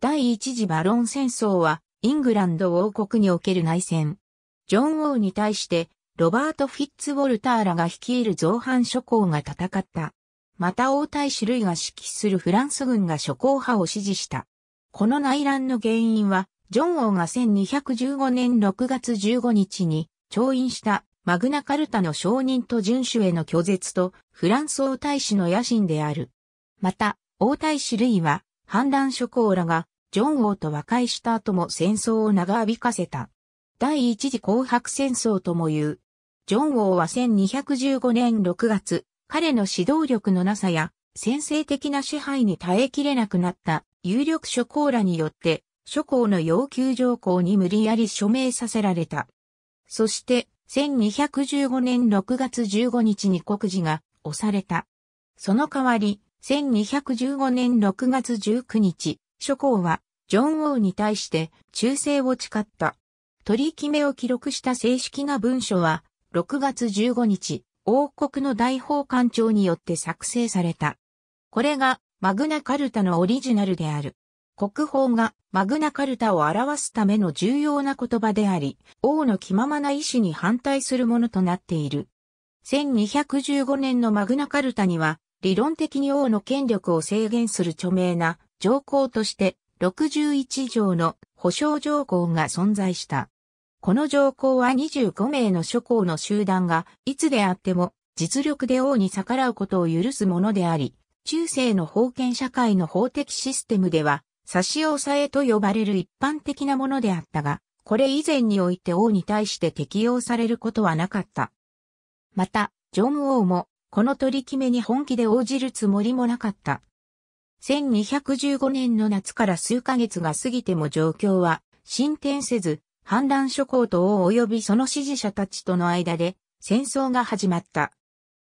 第一次バロン戦争は、イングランド王国における内戦。ジョン王に対して、ロバート・フィッツ・ウォルターらが率いる造反諸侯が戦った。また王太子類が指揮するフランス軍が諸侯派を支持した。この内乱の原因は、ジョン王が1215年6月15日に、調印したマグナカルタの承認と遵守への拒絶と、フランス王太子の野心である。また、王太子類は、反乱諸侯らが、ジョン王と和解した後も戦争を長引かせた。第一次紅白戦争とも言う。ジョン王は1215年6月、彼の指導力のなさや、先制的な支配に耐えきれなくなった有力諸侯らによって、諸侯の要求条項に無理やり署名させられた。そして、1215年6月15日に告示が押された。その代わり、1215年6月19日、諸侯は、ジョン王に対して忠誠を誓った。取り決めを記録した正式な文書は、6月15日、王国の大法官庁によって作成された。これが、マグナカルタのオリジナルである。国宝がマグナカルタを表すための重要な言葉であり、王の気ままな意志に反対するものとなっている。1215年のマグナカルタには、理論的に王の権力を制限する著名な条項として61条の保障条項が存在した。この条項は25名の諸侯の集団がいつであっても実力で王に逆らうことを許すものであり、中世の封建社会の法的システムでは差し押さえと呼ばれる一般的なものであったが、これ以前において王に対して適用されることはなかった。また、ジョン王もこの取り決めに本気で応じるつもりもなかった。1215年の夏から数ヶ月が過ぎても状況は進展せず、反乱諸侯と王及びその支持者たちとの間で戦争が始まった。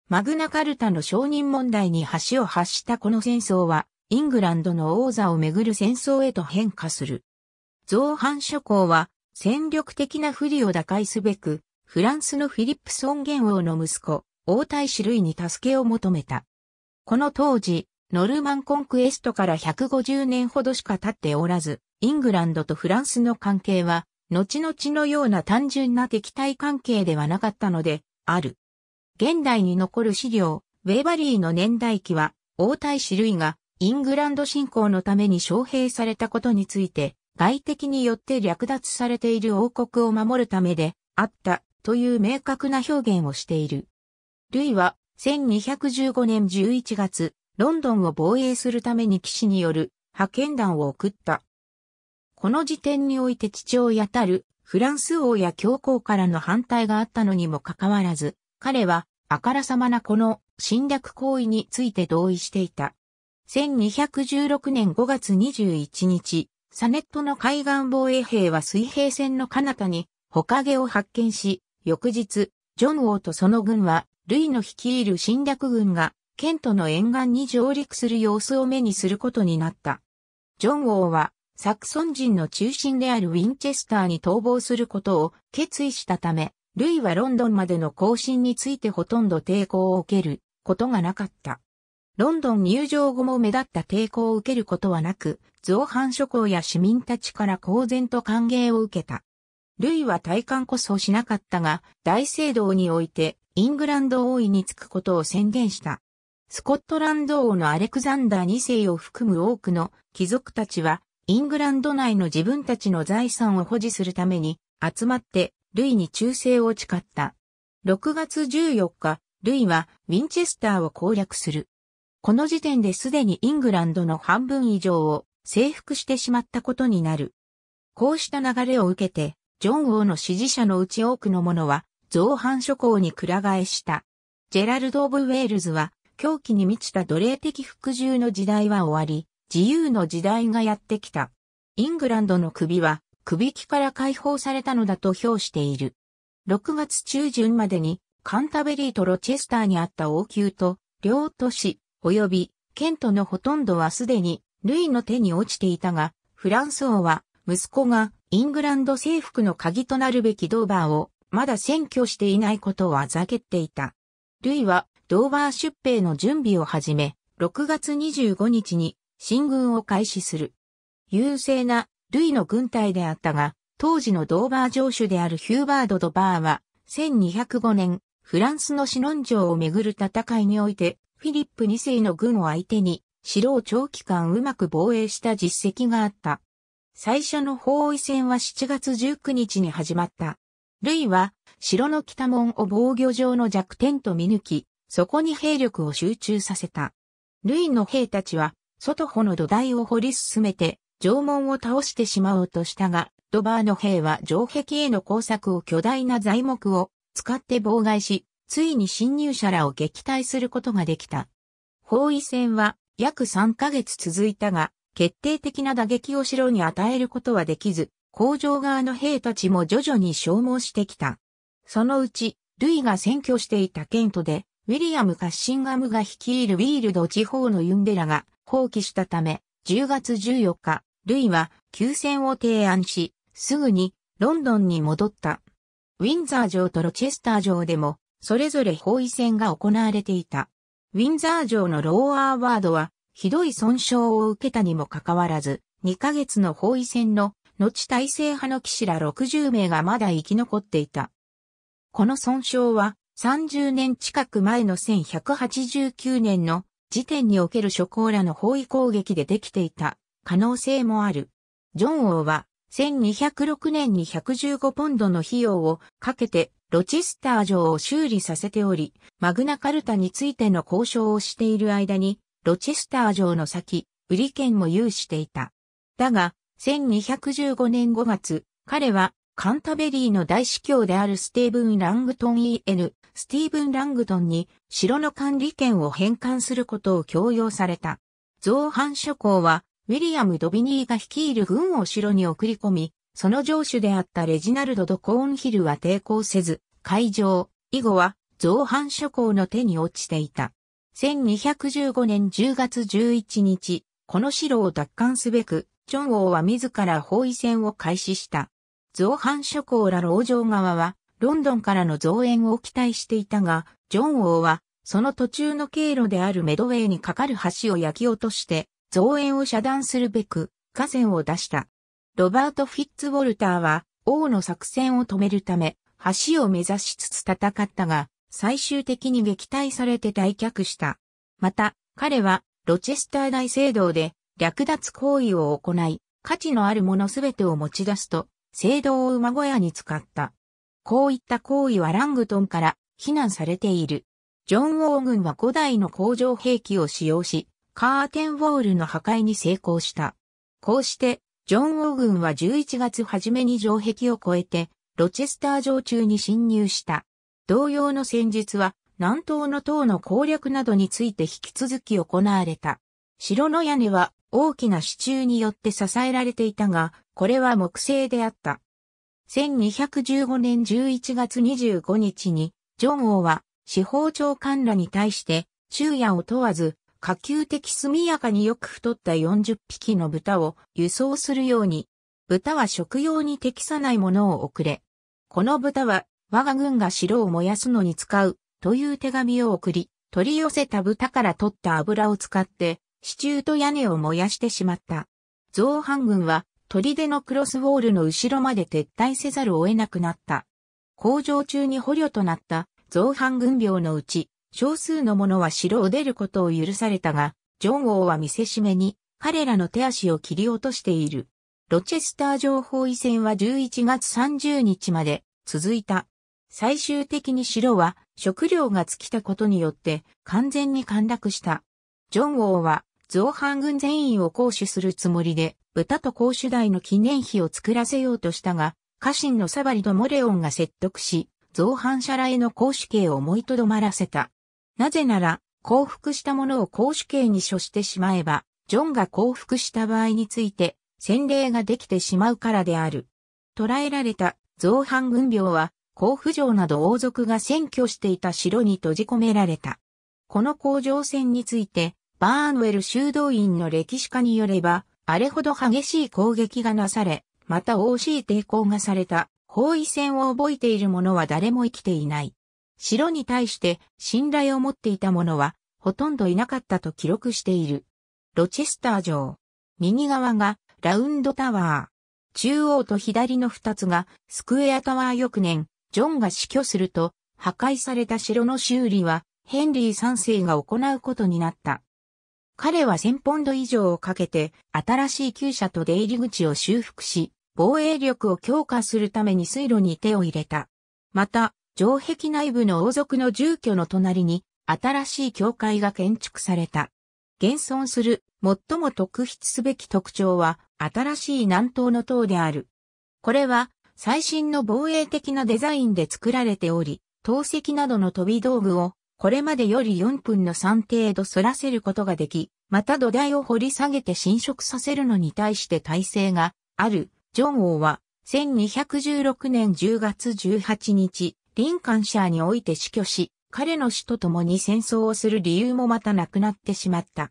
マグナカルタの承認問題に橋を発したこの戦争は、イングランドの王座をめぐる戦争へと変化する。造反諸侯は、戦力的な不利を打開すべく、フランスのフィリップ尊厳王の息子、王太子類に助けを求めた。この当時、ノルマンコンクエストから150年ほどしか経っておらず、イングランドとフランスの関係は、後々のような単純な敵対関係ではなかったので、ある。現代に残る資料、ウェバリーの年代記は、王太子類がイングランド侵攻のために招聘されたことについて、外敵によって略奪されている王国を守るためであったという明確な表現をしている。ルイは1215年11月、ロンドンを防衛するために騎士による派遣団を送った。この時点において父親たるフランス王や教皇からの反対があったのにもかかわらず、彼はあからさまなこの侵略行為について同意していた。1216年5月21日、サネットの海岸防衛兵は水平線の彼方に、ほかげを発見し、翌日、ジョン王とその軍は、ルイの率いる侵略軍が、ケントの沿岸に上陸する様子を目にすることになった。ジョン王は、サクソン人の中心であるウィンチェスターに逃亡することを決意したため、ルイはロンドンまでの行進についてほとんど抵抗を受けることがなかった。ロンドン入場後も目立った抵抗を受けることはなく、造反諸侯や市民たちから公然と歓迎を受けた。ルイは退官こそしなかったが、大聖堂において、イングランド王位につくことを宣言した。スコットランド王のアレクザンダー2世を含む多くの貴族たちは、イングランド内の自分たちの財産を保持するために、集まって、ルイに忠誠を誓った。6月14日、ルイはウィンチェスターを攻略する。この時点ですでにイングランドの半分以上を征服してしまったことになる。こうした流れを受けて、ジョン王の支持者のうち多くの者は、造反諸侯に倶替えした。ジェラルド・オブ・ウェールズは、狂気に満ちた奴隷的服従の時代は終わり、自由の時代がやってきた。イングランドの首は、首輝から解放されたのだと評している。6月中旬までに、カンタベリーとロチェスターにあった王宮と、両都市、及び、ケントのほとんどはすでに、ルイの手に落ちていたが、フランス王は、息子が、イングランド征服の鍵となるべきドーバーをまだ占拠していないことをあざけっていた。ルイはドーバー出兵の準備を始め、6月25日に進軍を開始する。優勢なルイの軍隊であったが、当時のドーバー城主であるヒューバード・ドバーは、1205年、フランスのシノン城をめぐる戦いにおいて、フィリップ2世の軍を相手に、城を長期間うまく防衛した実績があった。最初の包囲戦は7月19日に始まった。ルイは、城の北門を防御上の弱点と見抜き、そこに兵力を集中させた。ルイの兵たちは、外穂の土台を掘り進めて、城門を倒してしまおうとしたが、ドバーの兵は城壁への工作を巨大な材木を使って妨害し、ついに侵入者らを撃退することができた。包囲戦は約3ヶ月続いたが、決定的な打撃を城に与えることはできず、工場側の兵たちも徐々に消耗してきた。そのうち、ルイが占拠していたケントで、ウィリアム・カッシンガムが率いるウィールド地方のユンデラが放棄したため、10月14日、ルイは休戦を提案し、すぐにロンドンに戻った。ウィンザー城とロチェスター城でも、それぞれ包囲戦が行われていた。ウィンザー城のローアーワードは、ひどい損傷を受けたにもかかわらず、2ヶ月の包囲戦の後体制派の騎士ら60名がまだ生き残っていた。この損傷は30年近く前の1189年の時点における諸侯らの包囲攻撃でできていた可能性もある。ジョン王は1206年に115ポンドの費用をかけてロチスター城を修理させており、マグナカルタについての交渉をしている間にロチェスター城の先、売り券も有していた。だが、1215年5月、彼はカンタベリーの大司教であるスティーブン・ラングトン E.N. スティーブン・ラングトンに城の管理権を返還することを強要された。造反諸侯はウィリアム・ドビニーが率いる軍を城に送り込み、その城主であったレジナルド・ド・コーンヒルは抵抗せず、会場、以後は造反諸侯の手に落ちていた。1215年10月11日、この城を奪還すべく、チョン王は自ら包囲戦を開始した。造反諸侯ら老城側は、ロンドンからの増援を期待していたが、ジョン王は、その途中の経路であるメドウェイに架かる橋を焼き落として、増援を遮断するべく、河川を出した。ロバート・フィッツ・ウォルターは、王の作戦を止めるため、橋を目指しつつ戦ったが、最終的に撃退されて退却した。また、彼は、ロチェスター大聖堂で、略奪行為を行い、価値のあるものすべてを持ち出すと、聖堂を馬小屋に使った。こういった行為はラングトンから非難されている。ジョン・王軍は5台の工場兵器を使用し、カーテンウォールの破壊に成功した。こうして、ジョン・王軍は11月初めに城壁を越えて、ロチェスター城中に侵入した。同様の戦術は南東の塔の攻略などについて引き続き行われた。城の屋根は大きな支柱によって支えられていたが、これは木製であった。1215年11月25日に、ジョン王は司法長官らに対して昼夜を問わず、可級的速やかによく太った40匹の豚を輸送するように、豚は食用に適さないものを送れ。この豚は我が軍が城を燃やすのに使う、という手紙を送り、取り寄せた豚から取った油を使って、支柱と屋根を燃やしてしまった。造反軍は、砦のクロスウォールの後ろまで撤退せざるを得なくなった。工場中に捕虜となった造反軍病のうち、少数の者は城を出ることを許されたが、ジョン王は見せしめに彼らの手足を切り落としている。ロチェスター情報遺戦は11月30日まで続いた。最終的に城は食料が尽きたことによって完全に陥落した。ジョン王は造反軍全員を行使するつもりで豚と公主代の記念碑を作らせようとしたが、家臣のサバリとモレオンが説得し、造反者らへの公主刑を思いとどまらせた。なぜなら、降伏した者を公主刑に処してしまえば、ジョンが降伏した場合について、洗礼ができてしまうからである。捕らえられた造反軍病は、甲府城など王族が占拠していた城に閉じ込められた。この工場戦について、バーンウェル修道院の歴史家によれば、あれほど激しい攻撃がなされ、また惜しい抵抗がされた、包囲戦を覚えている者は誰も生きていない。城に対して信頼を持っていた者は、ほとんどいなかったと記録している。ロチェスター城。右側がラウンドタワー。中央と左の二つがスクエアタワー翌年、ジョンが死去すると、破壊された城の修理は、ヘンリー3世が行うことになった。彼は1000ポンド以上をかけて、新しい厩舎と出入り口を修復し、防衛力を強化するために水路に手を入れた。また、城壁内部の王族の住居の隣に、新しい教会が建築された。現存する最も特筆すべき特徴は、新しい南東の塔である。これは、最新の防衛的なデザインで作られており、投石などの飛び道具をこれまでより4分の3程度反らせることができ、また土台を掘り下げて侵食させるのに対して耐性がある。ジョン王は1216年10月18日、リンカンシャーにおいて死去し、彼の死と共に戦争をする理由もまたなくなってしまった。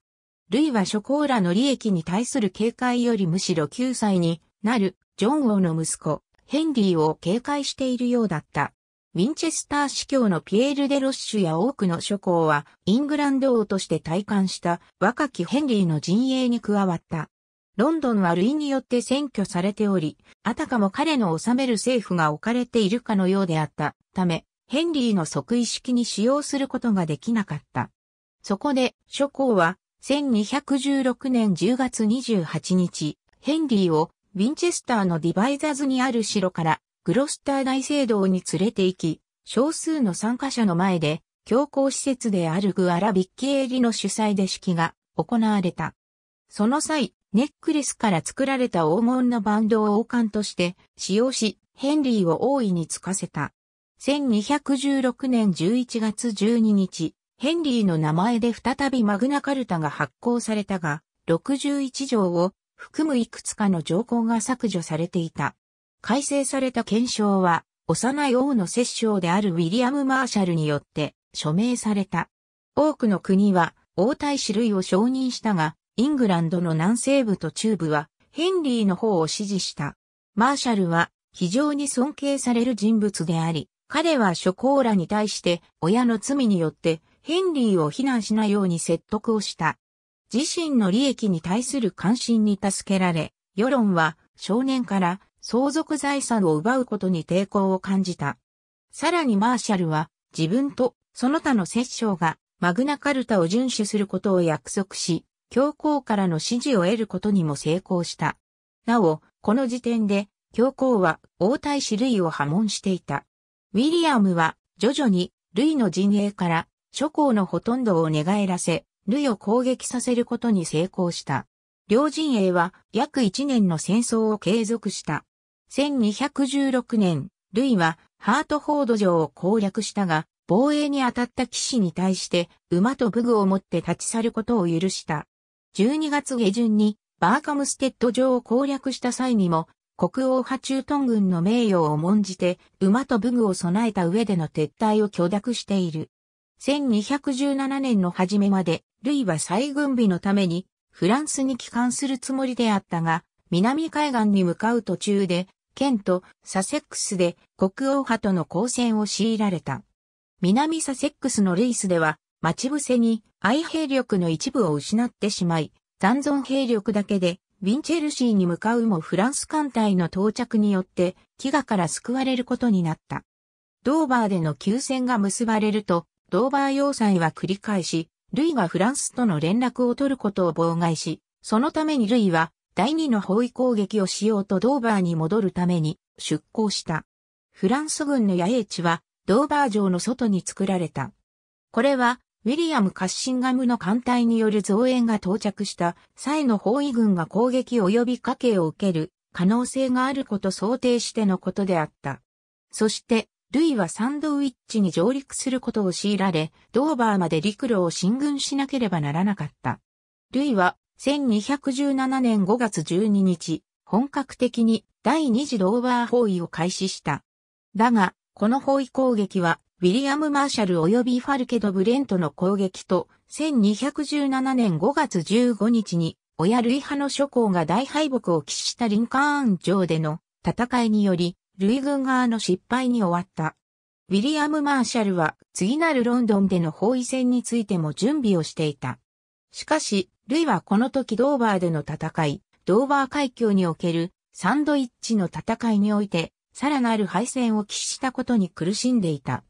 ルイは諸侯らの利益に対する警戒よりむしろ9歳になるジョン王の息子、ヘンリーを警戒しているようだった。ウィンチェスター司教のピエール・デ・ロッシュや多くの諸侯はイングランド王として退官した若きヘンリーの陣営に加わった。ロンドンは類によって占拠されており、あたかも彼の治める政府が置かれているかのようであったため、ヘンリーの即位式に使用することができなかった。そこで、諸侯は1216年10月28日、ヘンリーをウィンチェスターのディバイザーズにある城から、グロスター大聖堂に連れて行き、少数の参加者の前で、教皇施設であるグアラ・ビッキエーリの主催で式が行われた。その際、ネックレスから作られた黄金のバンドを王冠として使用し、ヘンリーを大いにつかせた。1216年11月12日、ヘンリーの名前で再びマグナカルタが発行されたが、61条を含むいくつかの条項が削除されていた。改正された憲章は、幼い王の摂政であるウィリアム・マーシャルによって署名された。多くの国は王太子類を承認したが、イングランドの南西部と中部はヘンリーの方を支持した。マーシャルは非常に尊敬される人物であり、彼は諸侯らに対して親の罪によってヘンリーを非難しないように説得をした。自身の利益に対する関心に助けられ、世論は少年から相続財産を奪うことに抵抗を感じた。さらにマーシャルは自分とその他の摂政がマグナカルタを遵守することを約束し、教皇からの支持を得ることにも成功した。なお、この時点で教皇は王太子類を破門していた。ウィリアムは徐々に類の陣営から諸侯のほとんどを寝返らせ、ルイを攻撃させることに成功した。両陣営は約1年の戦争を継続した。1216年、ルイはハートフォード城を攻略したが、防衛に当たった騎士に対して馬と武具を持って立ち去ることを許した。12月下旬にバーカムステッド城を攻略した際にも、国王派トン軍の名誉を重んじて馬と武具を備えた上での撤退を許諾している。1217年の初めまで、ルイは再軍備のために、フランスに帰還するつもりであったが、南海岸に向かう途中で、ケント、サセックスで国王派との交戦を強いられた。南サセックスのルイスでは、待ち伏せに愛兵力の一部を失ってしまい、残存兵力だけで、ウィンチェルシーに向かうもフランス艦隊の到着によって、飢餓から救われることになった。ドーバーでの休戦が結ばれると、ドーバー要塞は繰り返し、ルイがフランスとの連絡を取ることを妨害し、そのためにルイは第二の包囲攻撃をしようとドーバーに戻るために出港した。フランス軍の野営地はドーバー城の外に作られた。これはウィリアム・カッシンガムの艦隊による増援が到着した際の包囲軍が攻撃及び家計を受ける可能性があること想定してのことであった。そしてルイはサンドウィッチに上陸することを強いられ、ドーバーまで陸路を進軍しなければならなかった。ルイは、1217年5月12日、本格的に第二次ドーバー包囲を開始した。だが、この包囲攻撃は、ウィリアム・マーシャル及びファルケド・ブレントの攻撃と、1217年5月15日に、親ルイ派の諸侯が大敗北を喫したリンカーン城での戦いにより、ルイ軍側の失敗に終わった。ウィリアム・マーシャルは次なるロンドンでの包囲戦についても準備をしていた。しかし、ルイはこの時ドーバーでの戦い、ドーバー海峡におけるサンドイッチの戦いにおいて、さらなる敗戦を喫したことに苦しんでいた。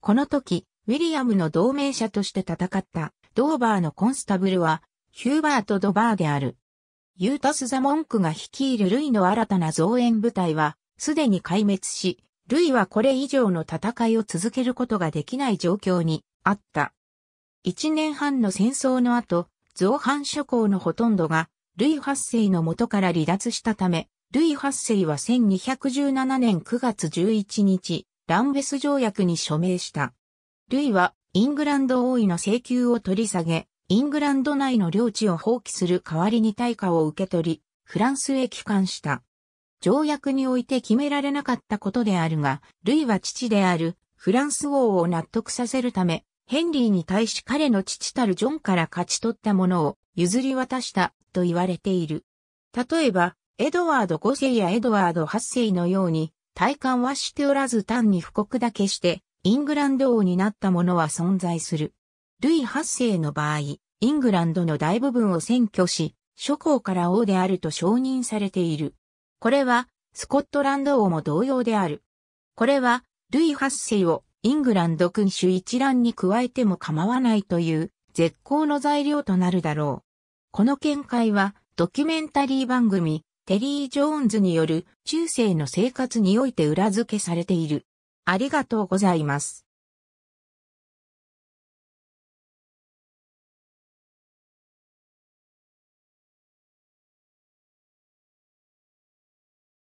この時、ウィリアムの同盟者として戦ったドーバーのコンスタブルは、ヒューバート・ドバーである。ユータス・ザ・モンクが率いるルイの新たな増援部隊は、すでに壊滅し、ルイはこれ以上の戦いを続けることができない状況にあった。一年半の戦争の後、造反諸侯のほとんどが、ルイ八世の元から離脱したため、ルイ八世は1217年9月11日、ランベス条約に署名した。ルイは、イングランド王位の請求を取り下げ、イングランド内の領地を放棄する代わりに対価を受け取り、フランスへ帰還した。条約において決められなかったことであるが、ルイは父であるフランス王を納得させるため、ヘンリーに対し彼の父たるジョンから勝ち取ったものを譲り渡したと言われている。例えば、エドワード5世やエドワード8世のように、体感はしておらず単に布告だけして、イングランド王になったものは存在する。ルイ8世の場合、イングランドの大部分を占拠し、諸侯から王であると承認されている。これは、スコットランド王も同様である。これは、ルイ8世をイングランド君主一覧に加えても構わないという絶好の材料となるだろう。この見解は、ドキュメンタリー番組、テリー・ジョーンズによる中世の生活において裏付けされている。ありがとうございます。